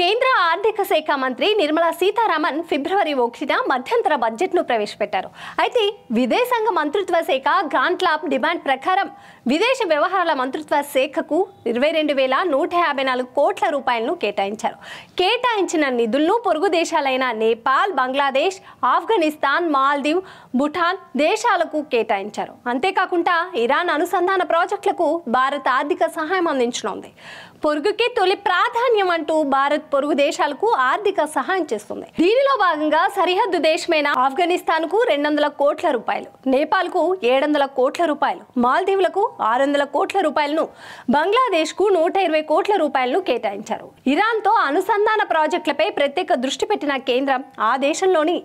కేంద్ర ఆర్థిక శాఖ మంత్రి నిర్మలా సీతారామన్ ఫిబ్రవరి ఒకటిన మధ్యంతర బడ్జెట్ను ప్రవేశపెట్టారు అయితే విదేశాంగ మంత్రిత్వ శాఖ గ్రాంట్లాప్ డిమాండ్ ప్రకారం విదేశ వ్యవహారాల మంత్రిత్వ శాఖకు ఇరవై రెండు వేల నూట యాభై నాలుగు కోట్ల రూపాయలను కేటాయించారు కేటాయించిన నిధులను పొరుగు దేశాలైన నేపాల్ బంగ్లాదేశ్ ఆఫ్ఘనిస్తాన్ మాల్దీవ్ భూటాన్ దేశాలకు కేటాయించారు అంతేకాకుండా ఇరాన్ అనుసంధాన ప్రాజెక్టులకు భారత ఆర్థిక సహాయం అందించనుంది పొరుగుకి తొలి ప్రాధాన్యం అంటూ భారత్ పొరుగు దేశాలకు ఆర్థిక సహాయం చేస్తుంది దీనిలో భాగంగా సరిహద్దు దేశమైన ఆఫ్ఘనిస్తాన్ కు రెండు వందల కోట్ల రూపాయలు నేపాల్ కు ఏడు వందల కోట్ల రూపాయలు మాల్దీవులకు ఆరు వందల కోట్ల రూపాయలను బంగ్లాదేశ్ కు నూట ఇరవై కోట్ల రూపాయలను కేటాయించారు ఇరాన్ తో అనుసంధాన ప్రాజెక్టులపై ప్రత్యేక దృష్టి పెట్టిన కేంద్రం ఆ దేశంలోని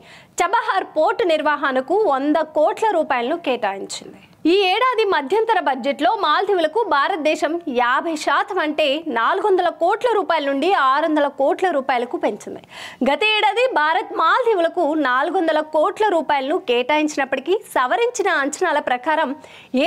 చబహార్ పోర్టు నిర్వహణకు వంద కోట్ల రూపాయలను కేటాయించింది ఈ ఏడాది మధ్యంతర బడ్జెట్లో మాల్దీవులకు భారతదేశం యాభై శాతం అంటే నాలుగు వందల కోట్ల రూపాయల నుండి ఆరు వందల కోట్ల రూపాయలకు పెంచింది గత ఏడాది భారత్ మాల్దీవులకు నాలుగు వందల కోట్ల రూపాయలను కేటాయించినప్పటికీ సవరించిన అంచనాల ప్రకారం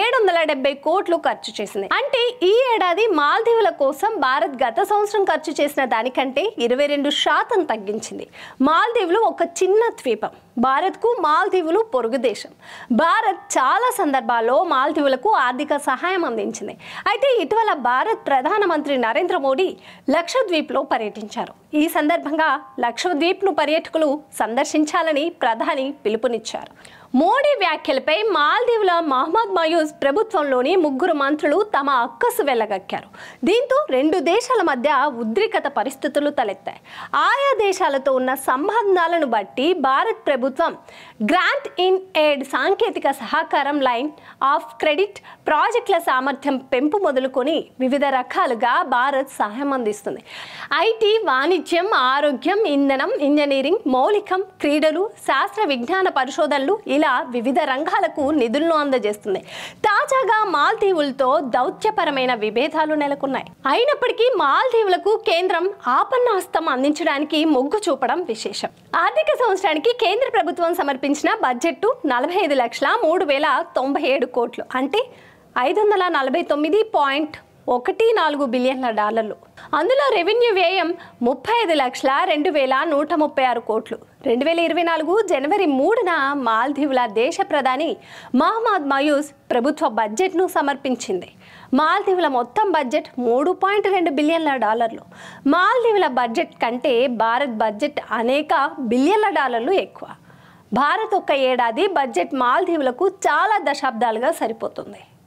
ఏడు వందల డెబ్బై కోట్లు ఖర్చు చేసింది అంటే ఈ ఏడాది మాల్దీవుల కోసం భారత్ గత సంవత్సరం ఖర్చు చేసిన దానికంటే ఇరవై రెండు శాతం తగ్గించింది మాల్దీవులు ఒక చిన్న ద్వీపం భారత్కు మాల్దీవులు పొరుగు దేశం భారత్ చాలా సందర్భాల్లో మాల్దీవులకు ఆర్థిక సహాయం అందించింది అయితే ఇటీవల భారత్ ప్రధానమంత్రి నరేంద్ర మోడీ లక్షద్వీప్లో పర్యటించారు ఈ సందర్భంగా లక్షద్వీప్ను పర్యటకులు సందర్శించాలని ప్రధాని పిలుపునిచ్చారు మోడీ వ్యాఖ్యలపై మాల్దీవుల మహమ్మద్ మయూజ్ ప్రభుత్వంలోని ముగ్గురు మంత్రులు తమ అక్కసు వెళ్ళగక్కారు దీంతో రెండు దేశాల మధ్య ఉద్రికత పరిస్థితులు తలెత్తాయి ఆయా దేశాలతో ఉన్న సంబంధాలను బట్టి భారత్ ప్రభుత్వం గ్రాంట్ ఇన్ ఎయిడ్ సాంకేతిక సహకారం లైన్ ఆఫ్ క్రెడిట్ ప్రాజెక్టుల సామర్థ్యం పెంపు మొదలుకొని వివిధ రకాలుగా భారత్ సహాయం అందిస్తుంది ఐటీ వాణిజ్యం ఆరోగ్యం ఇంధనం ఇంజనీరింగ్ మౌలికం క్రీడలు శాస్త్ర విజ్ఞాన పరిశోధనలు ఇలా వివిధ రంగాలకు నిధులను అందజేస్తుంది తాజాగా మాల్దీవులతో దౌత్యపరమైన విభేదాలు నెలకొన్నాయి అయినప్పటికీ మాల్దీవులకు కేంద్రం ఆపన్న హస్తం అందించడానికి మొగ్గు చూపడం విశేషం ఆర్థిక సంవత్సరానికి కేంద్ర ప్రభుత్వం సమర్పించిన బడ్జెట్ నలభై ఐదు లక్షల మూడు వేల తొంభై ఏడు కోట్లు అంటే ఐదు వందల నలభై తొమ్మిది పాయింట్ ఒకటి నాలుగు బిలియన్ల డాలర్లు అందులో రెవెన్యూ వ్యయం ముప్పై ఐదు లక్షల రెండు వేల నూట ముప్పై ఆరు కోట్లు రెండు వేల ఇరవై నాలుగు జనవరి మూడున మాల్దీవుల దేశ ప్రధాని మహమ్మద్ మయూస్ ప్రభుత్వ బడ్జెట్ను సమర్పించింది మాల్దీవుల మొత్తం బడ్జెట్ మూడు పాయింట్ రెండు బిలియన్ల డాలర్లు మాల్దీవుల బడ్జెట్ కంటే భారత్ బడ్జెట్ అనేక బిలియన్ల డాలర్లు ఎక్కువ భారత్ ఒక్క ఏడాది బడ్జెట్ మాల్దీవులకు చాలా దశాబ్దాలుగా సరిపోతుంది